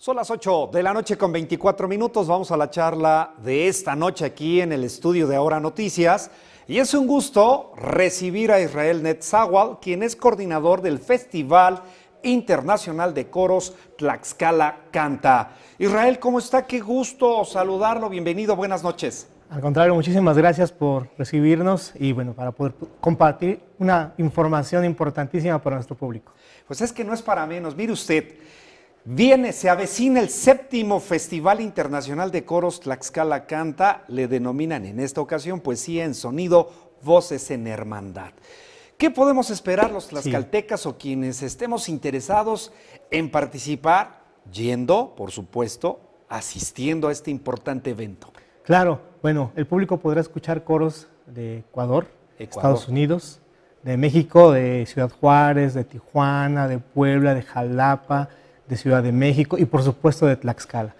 Son las 8 de la noche con 24 minutos. Vamos a la charla de esta noche aquí en el estudio de Ahora Noticias. Y es un gusto recibir a Israel Netzawal, quien es coordinador del Festival Internacional de Coros Tlaxcala Canta. Israel, ¿cómo está? Qué gusto saludarlo. Bienvenido, buenas noches. Al contrario, muchísimas gracias por recibirnos y bueno, para poder compartir una información importantísima para nuestro público. Pues es que no es para menos. Mire usted, Viene, se avecina el séptimo Festival Internacional de Coros Tlaxcala Canta, le denominan en esta ocasión poesía en sonido, voces en hermandad. ¿Qué podemos esperar los tlaxcaltecas o quienes estemos interesados en participar? Yendo, por supuesto, asistiendo a este importante evento. Claro, bueno, el público podrá escuchar coros de Ecuador. Estados Unidos, de México, de Ciudad Juárez, de Tijuana, de Puebla, de Jalapa, de Ciudad de México y por supuesto de Tlaxcala.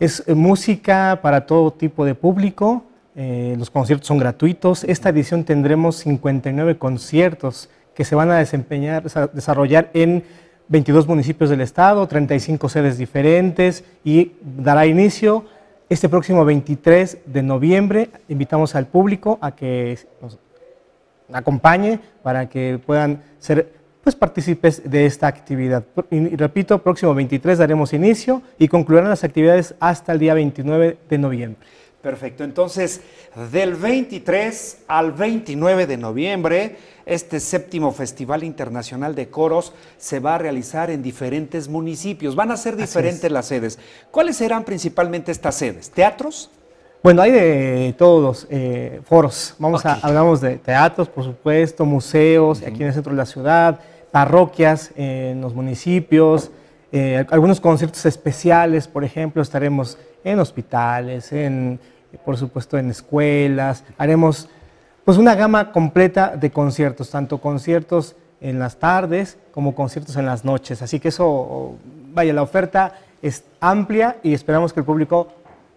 Es eh, música para todo tipo de público, eh, los conciertos son gratuitos. Esta edición tendremos 59 conciertos que se van a desempeñar, desarrollar en 22 municipios del estado, 35 sedes diferentes y dará inicio este próximo 23 de noviembre. Invitamos al público a que nos acompañe para que puedan ser pues participes de esta actividad. Y repito, próximo 23 daremos inicio y concluirán las actividades hasta el día 29 de noviembre. Perfecto, entonces del 23 al 29 de noviembre, este séptimo Festival Internacional de Coros se va a realizar en diferentes municipios. Van a ser diferentes las sedes. ¿Cuáles serán principalmente estas sedes? ¿Teatros? Bueno, hay de todos los eh, foros. Vamos a, hablamos de teatros, por supuesto, museos, aquí en el centro de la ciudad, parroquias, eh, en los municipios, eh, algunos conciertos especiales, por ejemplo, estaremos en hospitales, en, por supuesto en escuelas, haremos pues una gama completa de conciertos, tanto conciertos en las tardes como conciertos en las noches. Así que eso, vaya, la oferta es amplia y esperamos que el público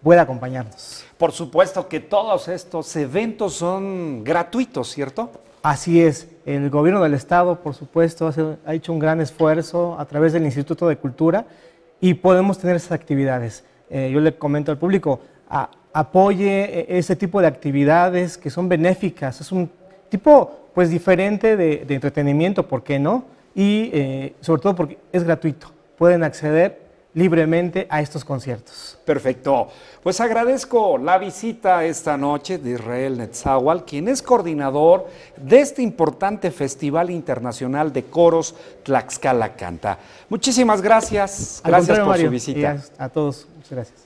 pueda acompañarnos. Por supuesto que todos estos eventos son gratuitos, ¿cierto? Así es. El gobierno del Estado, por supuesto, ha hecho un gran esfuerzo a través del Instituto de Cultura y podemos tener esas actividades. Eh, yo le comento al público, apoye eh, ese tipo de actividades que son benéficas. Es un tipo pues diferente de, entretenimiento, ¿por qué no? Y eh, sobre todo porque es gratuito. Pueden acceder libremente a estos conciertos. Perfecto. Pues agradezco la visita esta noche de Israel Netzawal, quien es coordinador de este importante Festival Internacional de Coros Tlaxcala Canta. Muchísimas gracias. gracias por su visita. a, a todos, muchas gracias.